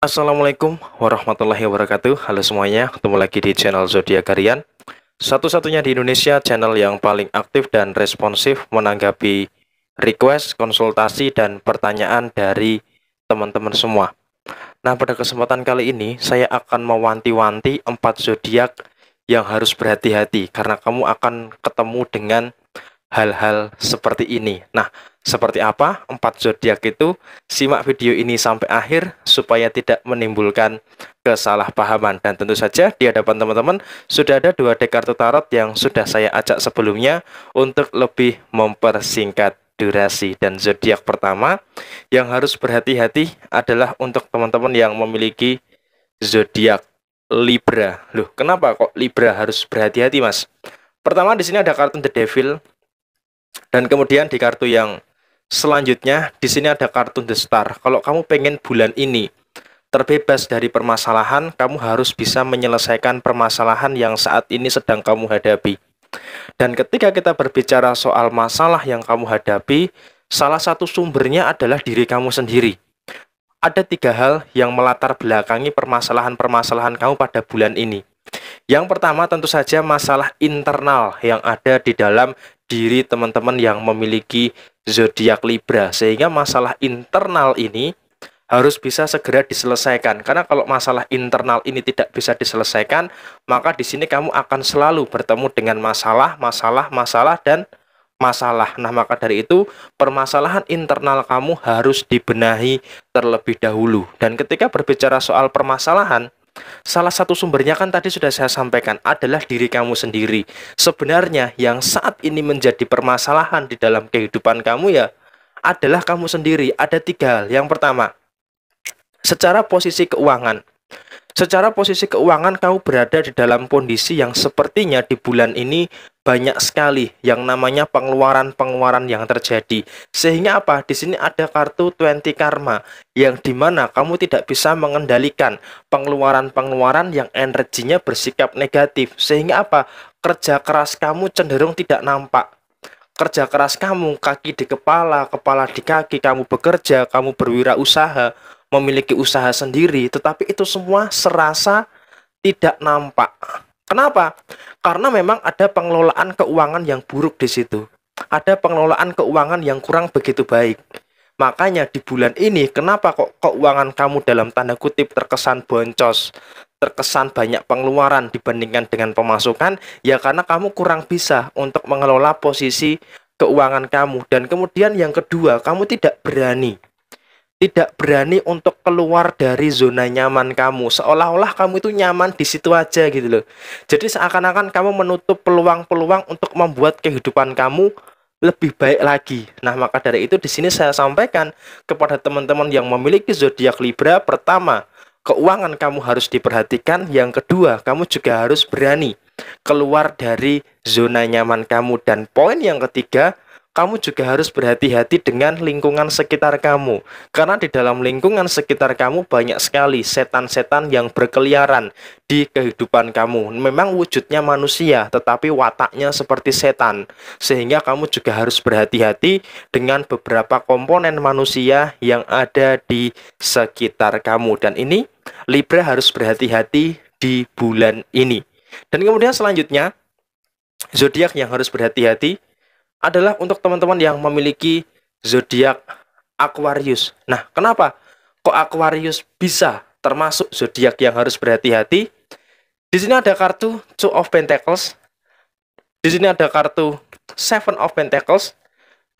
Assalamualaikum warahmatullahi wabarakatuh Halo semuanya, ketemu lagi di channel Zodiak Harian Satu-satunya di Indonesia channel yang paling aktif dan responsif menanggapi request, konsultasi, dan pertanyaan dari teman-teman semua Nah pada kesempatan kali ini saya akan mewanti-wanti empat zodiak yang harus berhati-hati Karena kamu akan ketemu dengan hal-hal seperti ini. Nah, seperti apa empat zodiak itu? Simak video ini sampai akhir supaya tidak menimbulkan kesalahpahaman. Dan tentu saja di hadapan teman-teman sudah ada dua dek kartu tarot yang sudah saya ajak sebelumnya untuk lebih mempersingkat durasi dan zodiak pertama yang harus berhati-hati adalah untuk teman-teman yang memiliki zodiak Libra. Loh, kenapa kok Libra harus berhati-hati, Mas? Pertama di sini ada kartu The Devil dan kemudian di kartu yang selanjutnya, di sini ada kartu The Star. Kalau kamu pengen bulan ini terbebas dari permasalahan, kamu harus bisa menyelesaikan permasalahan yang saat ini sedang kamu hadapi. Dan ketika kita berbicara soal masalah yang kamu hadapi, salah satu sumbernya adalah diri kamu sendiri. Ada tiga hal yang melatar belakangi permasalahan-permasalahan kamu pada bulan ini. Yang pertama tentu saja masalah internal yang ada di dalam diri teman-teman yang memiliki zodiak Libra. Sehingga masalah internal ini harus bisa segera diselesaikan. Karena kalau masalah internal ini tidak bisa diselesaikan, maka di sini kamu akan selalu bertemu dengan masalah, masalah, masalah dan masalah. Nah, maka dari itu permasalahan internal kamu harus dibenahi terlebih dahulu. Dan ketika berbicara soal permasalahan, Salah satu sumbernya kan tadi sudah saya sampaikan adalah diri kamu sendiri. Sebenarnya yang saat ini menjadi permasalahan di dalam kehidupan kamu ya adalah kamu sendiri. Ada tiga hal. Yang pertama, secara posisi keuangan. Secara posisi keuangan kamu berada di dalam kondisi yang sepertinya di bulan ini banyak sekali yang namanya pengeluaran-pengeluaran yang terjadi. Sehingga apa? Di sini ada kartu 20 karma yang dimana kamu tidak bisa mengendalikan pengeluaran-pengeluaran yang energinya bersikap negatif. Sehingga apa? Kerja keras kamu cenderung tidak nampak kerja keras kamu, kaki di kepala, kepala di kaki, kamu bekerja, kamu berwirausaha, memiliki usaha sendiri, tetapi itu semua serasa tidak nampak. Kenapa? Karena memang ada pengelolaan keuangan yang buruk di situ. Ada pengelolaan keuangan yang kurang begitu baik. Makanya di bulan ini kenapa kok keuangan kamu dalam tanda kutip terkesan boncos, terkesan banyak pengeluaran dibandingkan dengan pemasukan? Ya karena kamu kurang bisa untuk mengelola posisi keuangan kamu dan kemudian yang kedua, kamu tidak berani tidak berani untuk keluar dari zona nyaman kamu seolah-olah kamu itu nyaman di situ aja gitu loh jadi seakan-akan kamu menutup peluang-peluang untuk membuat kehidupan kamu lebih baik lagi. Nah, maka dari itu di sini saya sampaikan kepada teman-teman yang memiliki zodiak Libra, pertama, keuangan kamu harus diperhatikan, yang kedua, kamu juga harus berani keluar dari zona nyaman kamu dan poin yang ketiga, kamu juga harus berhati-hati dengan lingkungan sekitar kamu. Karena di dalam lingkungan sekitar kamu banyak sekali setan-setan yang berkeliaran di kehidupan kamu. Memang wujudnya manusia, tetapi wataknya seperti setan. Sehingga kamu juga harus berhati-hati dengan beberapa komponen manusia yang ada di sekitar kamu. Dan ini Libra harus berhati-hati di bulan ini. Dan kemudian selanjutnya, zodiak yang harus berhati-hati adalah untuk teman-teman yang memiliki zodiak Aquarius. Nah, kenapa kok Aquarius bisa termasuk zodiak yang harus berhati-hati? Di sini ada kartu Two of Pentacles. Di sini ada kartu Seven of Pentacles.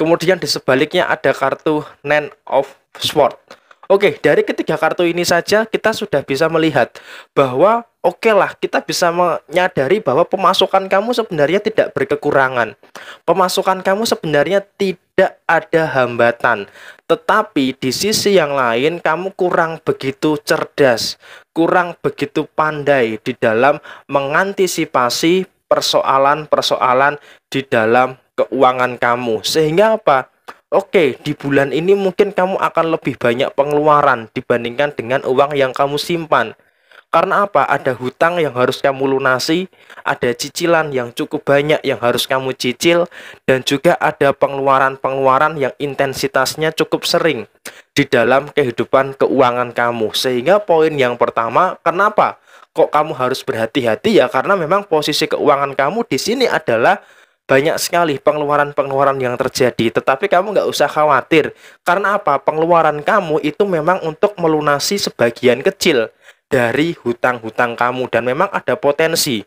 Kemudian di sebaliknya ada kartu Nine of Swords. Oke, dari ketiga kartu ini saja kita sudah bisa melihat bahwa oke okay lah kita bisa menyadari bahwa pemasukan kamu sebenarnya tidak berkekurangan. Pemasukan kamu sebenarnya tidak ada hambatan. Tetapi di sisi yang lain kamu kurang begitu cerdas, kurang begitu pandai di dalam mengantisipasi persoalan-persoalan di dalam keuangan kamu. Sehingga apa? Oke, di bulan ini mungkin kamu akan lebih banyak pengeluaran dibandingkan dengan uang yang kamu simpan karena apa? Ada hutang yang harus kamu lunasi, ada cicilan yang cukup banyak yang harus kamu cicil, dan juga ada pengeluaran-pengeluaran yang intensitasnya cukup sering di dalam kehidupan keuangan kamu. Sehingga poin yang pertama, kenapa kok kamu harus berhati-hati ya? Karena memang posisi keuangan kamu di sini adalah banyak sekali pengeluaran-pengeluaran yang terjadi. Tetapi kamu nggak usah khawatir. Karena apa? Pengeluaran kamu itu memang untuk melunasi sebagian kecil dari hutang-hutang kamu dan memang ada potensi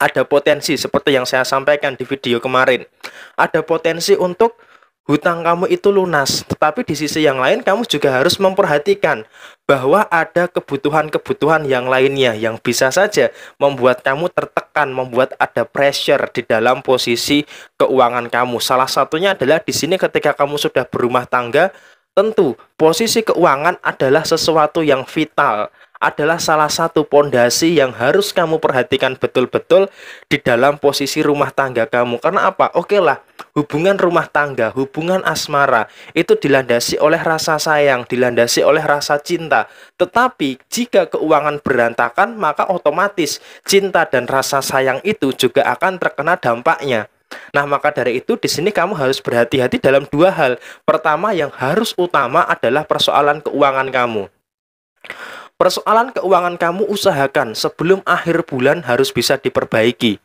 ada potensi seperti yang saya sampaikan di video kemarin ada potensi untuk hutang kamu itu lunas tetapi di sisi yang lain kamu juga harus memperhatikan bahwa ada kebutuhan-kebutuhan yang lainnya yang bisa saja membuat kamu tertekan membuat ada pressure di dalam posisi keuangan kamu salah satunya adalah di sini ketika kamu sudah berumah tangga Tentu, posisi keuangan adalah sesuatu yang vital, adalah salah satu pondasi yang harus kamu perhatikan betul-betul di dalam posisi rumah tangga kamu. Karena apa? Oke lah, hubungan rumah tangga, hubungan asmara itu dilandasi oleh rasa sayang, dilandasi oleh rasa cinta. Tetapi jika keuangan berantakan, maka otomatis cinta dan rasa sayang itu juga akan terkena dampaknya. Nah, maka dari itu di sini kamu harus berhati-hati dalam dua hal. Pertama yang harus utama adalah persoalan keuangan kamu. Persoalan keuangan kamu usahakan sebelum akhir bulan harus bisa diperbaiki.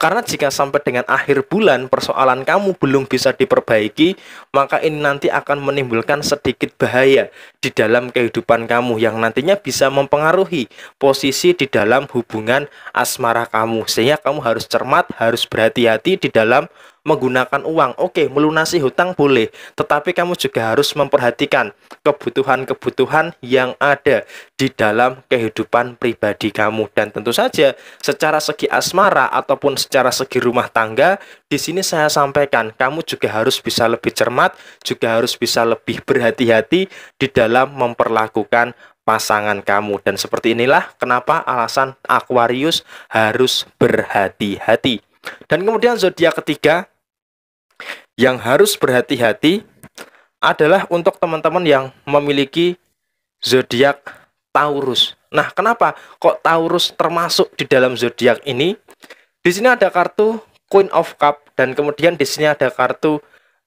Karena jika sampai dengan akhir bulan persoalan kamu belum bisa diperbaiki, maka ini nanti akan menimbulkan sedikit bahaya di dalam kehidupan kamu yang nantinya bisa mempengaruhi posisi di dalam hubungan asmara kamu. Sehingga kamu harus cermat, harus berhati-hati di dalam menggunakan uang. Oke, melunasi hutang boleh, tetapi kamu juga harus memperhatikan kebutuhan-kebutuhan yang ada di dalam kehidupan pribadi kamu dan tentu saja secara segi asmara ataupun secara segi rumah tangga, di sini saya sampaikan kamu juga harus bisa lebih cermat, juga harus bisa lebih berhati-hati di dalam memperlakukan pasangan kamu dan seperti inilah kenapa alasan Aquarius harus berhati-hati. Dan kemudian zodiak ketiga yang harus berhati-hati adalah untuk teman-teman yang memiliki zodiak Taurus. Nah, kenapa kok Taurus termasuk di dalam zodiak ini? Di sini ada kartu Queen of Cup dan kemudian di sini ada kartu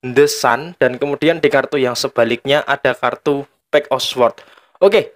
The Sun dan kemudian di kartu yang sebaliknya ada kartu Pack of Swords. Oke,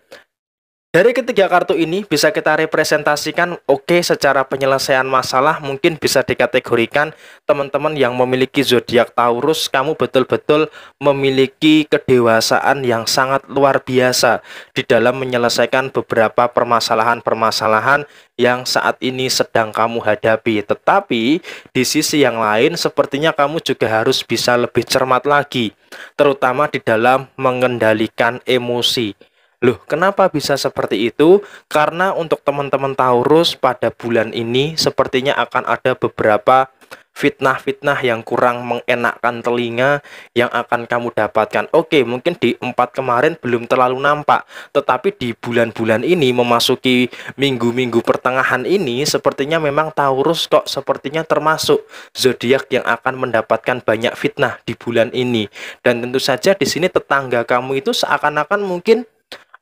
dari ketiga kartu ini bisa kita representasikan oke okay, secara penyelesaian masalah mungkin bisa dikategorikan teman-teman yang memiliki zodiak Taurus kamu betul-betul memiliki kedewasaan yang sangat luar biasa di dalam menyelesaikan beberapa permasalahan-permasalahan yang saat ini sedang kamu hadapi tetapi di sisi yang lain sepertinya kamu juga harus bisa lebih cermat lagi terutama di dalam mengendalikan emosi Loh, kenapa bisa seperti itu? Karena untuk teman-teman Taurus pada bulan ini sepertinya akan ada beberapa fitnah-fitnah yang kurang mengenakkan telinga yang akan kamu dapatkan. Oke, mungkin di empat kemarin belum terlalu nampak, tetapi di bulan-bulan ini memasuki minggu-minggu pertengahan ini sepertinya memang Taurus kok sepertinya termasuk zodiak yang akan mendapatkan banyak fitnah di bulan ini. Dan tentu saja di sini tetangga kamu itu seakan-akan mungkin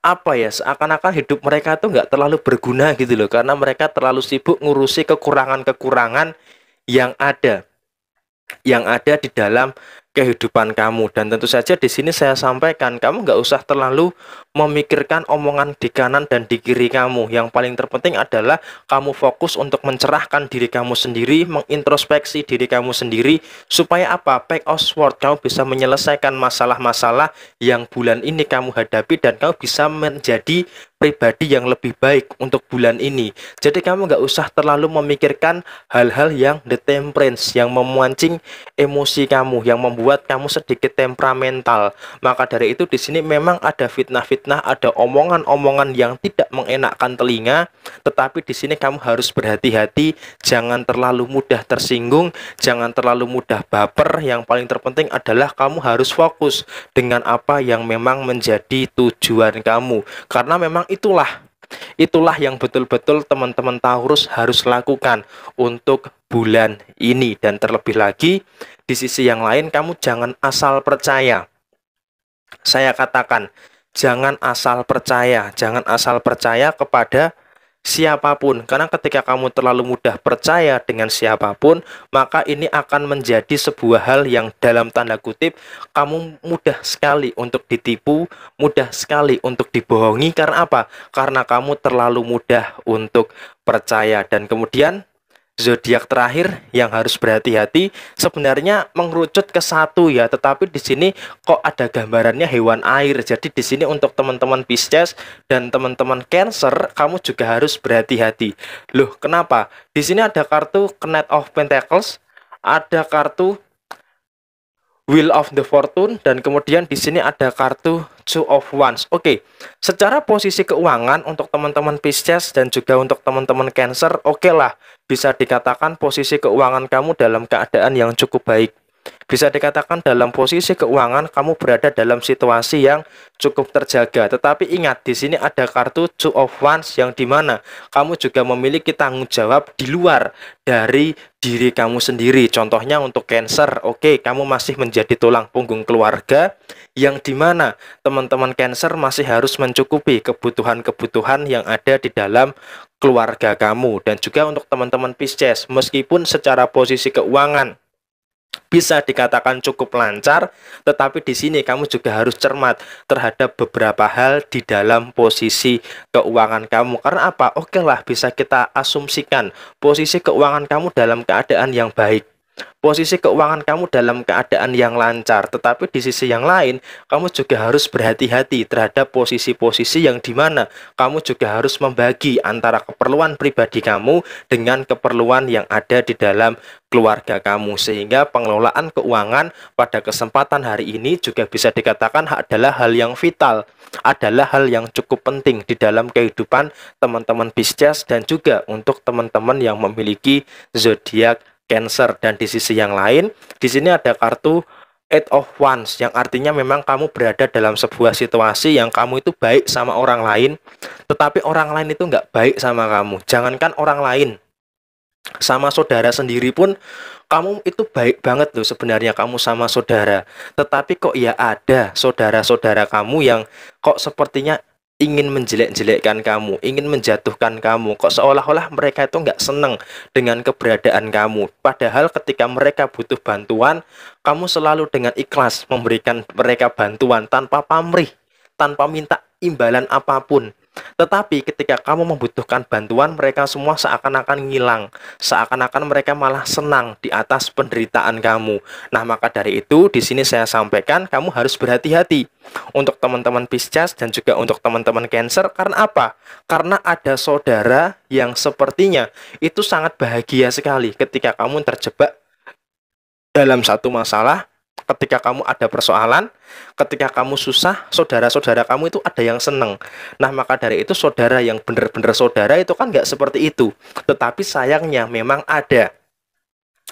apa ya seakan-akan hidup mereka itu nggak terlalu berguna gitu loh karena mereka terlalu sibuk ngurusi kekurangan-kekurangan yang ada yang ada di dalam kehidupan kamu dan tentu saja di sini saya sampaikan kamu nggak usah terlalu memikirkan omongan di kanan dan di kiri kamu yang paling terpenting adalah kamu fokus untuk mencerahkan diri kamu sendiri mengintrospeksi diri kamu sendiri supaya apa pack of sword kamu bisa menyelesaikan masalah-masalah yang bulan ini kamu hadapi dan kamu bisa menjadi pribadi yang lebih baik untuk bulan ini. Jadi kamu nggak usah terlalu memikirkan hal-hal yang the temperance, yang memancing emosi kamu, yang membuat membuat kamu sedikit temperamental. Maka dari itu di sini memang ada fitnah-fitnah, ada omongan-omongan yang tidak mengenakkan telinga, tetapi di sini kamu harus berhati-hati, jangan terlalu mudah tersinggung, jangan terlalu mudah baper. Yang paling terpenting adalah kamu harus fokus dengan apa yang memang menjadi tujuan kamu. Karena memang itulah Itulah yang betul-betul teman-teman Taurus harus lakukan untuk bulan ini dan terlebih lagi di sisi yang lain kamu jangan asal percaya. Saya katakan, jangan asal percaya, jangan asal percaya kepada siapapun. Karena ketika kamu terlalu mudah percaya dengan siapapun, maka ini akan menjadi sebuah hal yang dalam tanda kutip kamu mudah sekali untuk ditipu, mudah sekali untuk dibohongi karena apa? Karena kamu terlalu mudah untuk percaya dan kemudian zodiak terakhir yang harus berhati-hati sebenarnya mengerucut ke satu ya tetapi di sini kok ada gambarannya hewan air jadi di sini untuk teman-teman Pisces dan teman-teman Cancer kamu juga harus berhati-hati loh kenapa di sini ada kartu Knight of Pentacles ada kartu Wheel of the Fortune dan kemudian di sini ada kartu Two of Wands. Oke, okay. secara posisi keuangan untuk teman-teman Pisces dan juga untuk teman-teman Cancer, oke okay lah, bisa dikatakan posisi keuangan kamu dalam keadaan yang cukup baik. Bisa dikatakan dalam posisi keuangan kamu berada dalam situasi yang cukup terjaga. Tetapi ingat di sini ada kartu two of wands yang dimana kamu juga memiliki tanggung jawab di luar dari diri kamu sendiri. Contohnya untuk Cancer, oke, okay, kamu masih menjadi tulang punggung keluarga yang dimana teman-teman Cancer masih harus mencukupi kebutuhan-kebutuhan yang ada di dalam keluarga kamu dan juga untuk teman-teman Pisces meskipun secara posisi keuangan bisa dikatakan cukup lancar, tetapi di sini kamu juga harus cermat terhadap beberapa hal di dalam posisi keuangan kamu. Karena apa? Oke lah, bisa kita asumsikan posisi keuangan kamu dalam keadaan yang baik posisi keuangan kamu dalam keadaan yang lancar, tetapi di sisi yang lain, kamu juga harus berhati-hati terhadap posisi-posisi yang dimana kamu juga harus membagi antara keperluan pribadi kamu dengan keperluan yang ada di dalam keluarga kamu, sehingga pengelolaan keuangan pada kesempatan hari ini juga bisa dikatakan adalah hal yang vital, adalah hal yang cukup penting di dalam kehidupan teman-teman bisnis dan juga untuk teman-teman yang memiliki zodiak Cancer dan di sisi yang lain di sini ada kartu Eight of Wands yang artinya memang kamu berada dalam sebuah situasi yang kamu itu baik sama orang lain tetapi orang lain itu nggak baik sama kamu jangankan orang lain sama saudara sendiri pun kamu itu baik banget loh sebenarnya kamu sama saudara tetapi kok ya ada saudara-saudara kamu yang kok sepertinya ingin menjelek-jelekkan kamu, ingin menjatuhkan kamu. Kok seolah-olah mereka itu nggak seneng dengan keberadaan kamu. Padahal ketika mereka butuh bantuan, kamu selalu dengan ikhlas memberikan mereka bantuan tanpa pamrih, tanpa minta imbalan apapun. Tetapi ketika kamu membutuhkan bantuan, mereka semua seakan-akan ngilang, seakan-akan mereka malah senang di atas penderitaan kamu. Nah, maka dari itu di sini saya sampaikan kamu harus berhati-hati untuk teman-teman Pisces dan juga untuk teman-teman Cancer karena apa? Karena ada saudara yang sepertinya itu sangat bahagia sekali ketika kamu terjebak dalam satu masalah Ketika kamu ada persoalan, ketika kamu susah, saudara-saudara kamu itu ada yang seneng. Nah, maka dari itu saudara yang benar-benar saudara itu kan nggak seperti itu. Tetapi sayangnya memang ada.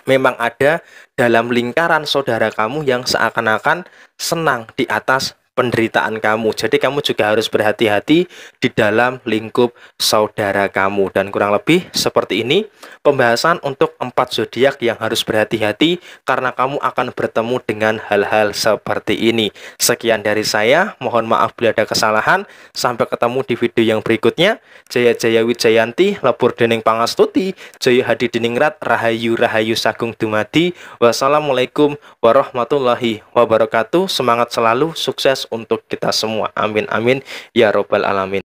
Memang ada dalam lingkaran saudara kamu yang seakan-akan senang di atas penderitaan kamu. Jadi kamu juga harus berhati-hati di dalam lingkup saudara kamu. Dan kurang lebih seperti ini pembahasan untuk empat zodiak yang harus berhati-hati karena kamu akan bertemu dengan hal-hal seperti ini. Sekian dari saya, mohon maaf bila ada kesalahan. Sampai ketemu di video yang berikutnya. Jaya Jaya Wijayanti, Lebur Dening Pangastuti, Jaya Hadi Deningrat, Rahayu Rahayu Sagung Dumadi. Wassalamualaikum warahmatullahi wabarakatuh. Semangat selalu, sukses untuk kita semua. Amin amin ya robbal alamin.